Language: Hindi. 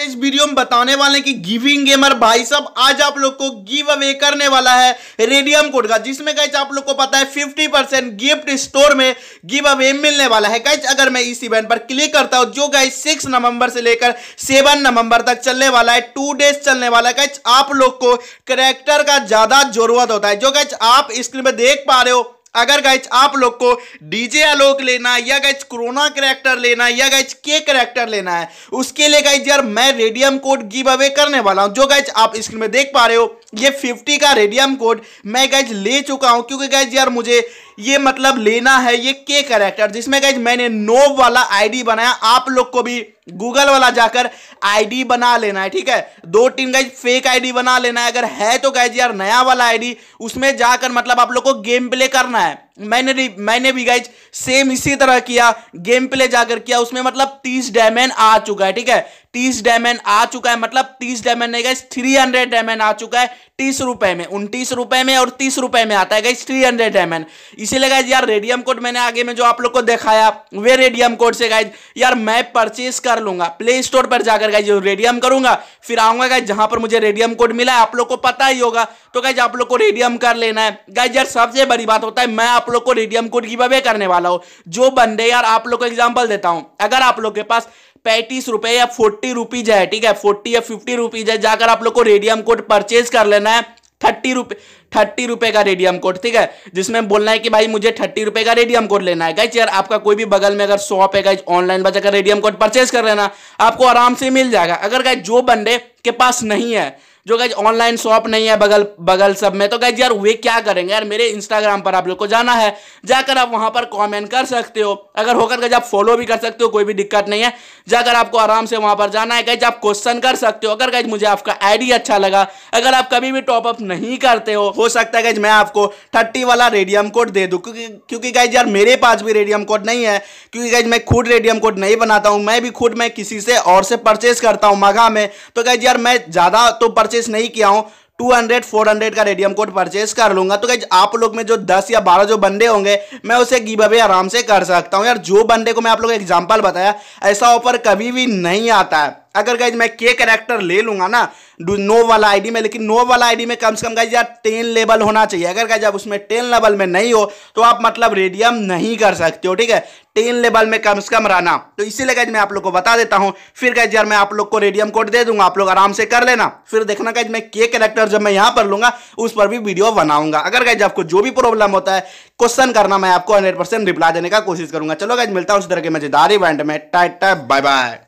वैसे इस वीडियो में बताने वाले हैं कि गिविंग गेमर भाई साहब आज आप लोग को गिव अवे करने वाला है रेडियम कोड का जिसमें कैच आप लोग को पता है 50 परसेंट गिफ्ट स्टोर में गिव अवे मिलने वाला है कैच अगर मैं इस इवेंट पर क्लिक करता हूं जो कैच सिक्स नवंबर से लेकर सेवन नवंबर तक चलने वाला है टू डेज चलने वाला है कैच आप लोग को करेक्टर का ज्यादा जरूरत होता है जो कैच आप स्क्रीन पर देख पा रहे हो अगर गाइज आप लोग को डीजे आलोक लेना या गाइज कोरोना करेक्टर लेना या गाइज के करेक्टर लेना है उसके लिए गाइज यार मैं रेडियम कोड गिव अवे करने वाला हूं जो गाइज आप स्क्रीन में देख पा रहे हो ये 50 का रेडियम कोड मैं गाइज ले चुका हूं क्योंकि गाइज यार मुझे ये मतलब लेना है ये के करेक्टर जिसमें गाइज मैंने नो वाला आईडी बनाया आप लोग को भी गूगल वाला जाकर आईडी बना लेना है ठीक है दो तीन गाइज फेक आईडी बना लेना है अगर है तो गाइज यार नया वाला आईडी उसमें जाकर मतलब आप लोग को गेम प्ले करना है मैंने भी मैंने भी गाइज सेम इसी तरह किया गेम प्ले जाकर किया उसमें मतलब तीस डायमेंड आ चुका है ठीक है तीस डायमेंड आ चुका है मतलब तीस डायमेंड नहीं गाइज थ्री हंड्रेड डायमेंड आ चुका है तीस रुपए में उनतीस रुपए में और तीस रुपए में आता है गाइज थ्री हंड्रेड डायमेंड इसीलिए गाइज यार रेडियम कोड मैंने आगे में जो आप लोग को दिखाया वे रेडियम कोड से गाइज यार मैं परचेज कर लूंगा प्ले स्टोर पर जाकर गाइज रेडियम करूंगा फिर आऊंगा गाइज जहां पर मुझे रेडियम कोड मिला है आप लोग को पता ही होगा तो गाइज आप लोग को रेडियम कर लेना है गाइज यार सबसे बड़ी बात होता है मैं आप लोग को रिडियम कोड की वे करने वाला हो जो बंदे यार आप लोग को एग्जाम्पल देता हूं अगर आप लोग के पास पैंतीस रुपए या फोर्टी रुपीज है ठीक है फोर्टी या फिफ्टी रुपीज है जाकर आप लोग को रेडियम कोड परचेज कर लेना है थर्टी रुपये थर्टी रुपये का रेडियम कोड ठीक है जिसमें बोलना है कि भाई मुझे थर्टी रुपये का रेडियम कोड लेना है गाइज यार आपका कोई भी बगल में अगर शॉप है गाइज ऑनलाइन बचा का रेडियम कोड परचेज कर लेना आपको आराम से मिल जाएगा अगर गाइज जो बंदे के पास नहीं है जो गाइज ऑनलाइन शॉप नहीं है बगल बगल सब में तो गाइज यार वे क्या करेंगे यार मेरे इंस्टाग्राम पर आप लोग को जाना है जाकर आप वहां पर कमेंट कर सकते हो अगर होकर गाइज आप फॉलो भी कर सकते हो कोई भी दिक्कत नहीं है जाकर आपको आराम से वहां पर जाना है गाइज आप क्वेश्चन कर सकते हो अगर गाइज मुझे आपका आईडी अच्छा लगा अगर आप कभी भी टॉपअप नहीं करते हो हो सकता है गाइज मैं आपको थर्टी वाला रेडियम कोड दे दू क्योंकि क्योंकि गाइज यार मेरे पास भी रेडियम कोड नहीं है क्योंकि गाइज मैं खुद रेडियम कोड नहीं बनाता हूँ मैं भी खुद मैं किसी से और से परचेज करता हूँ मगा में तो गाइज यार मैं ज़्यादा तो परचेस नहीं किया हूं 200 400 का रेडियम कोड परचेस कर लूंगा तो कहीं आप लोग में जो 10 या 12 जो बंदे होंगे मैं उसे गिव अवे आराम से कर सकता हूं यार जो बंदे को मैं आप लोग एग्जांपल बताया ऐसा ऑफर कभी भी नहीं आता है अगर कहीं मैं के करेक्टर ले लूंगा ना नो वाला आईडी में लेकिन नो वाला आईडी में कम से कम गाइज यार टेन लेवल होना चाहिए अगर गाइज आप उसमें टेन लेवल में नहीं हो तो आप मतलब रेडियम नहीं कर सकते हो ठीक है टेन लेवल में कम से कम रहना तो इसीलिए गाइज मैं आप लोग को बता देता हूँ फिर गाइज यार मैं आप लोग को रेडियम कोड दे दूंगा आप लोग आराम से कर लेना फिर देखना गाइज मैं के करेक्टर जब मैं यहाँ पर लूंगा उस पर भी वीडियो बनाऊंगा अगर गाइज आपको जो भी प्रॉब्लम होता है क्वेश्चन करना मैं आपको हंड्रेड रिप्लाई देने का कोशिश करूंगा चलो गाइज मिलता हूँ उस तरह के मजेदारी इवेंट में टाइट टाइप बाय बाय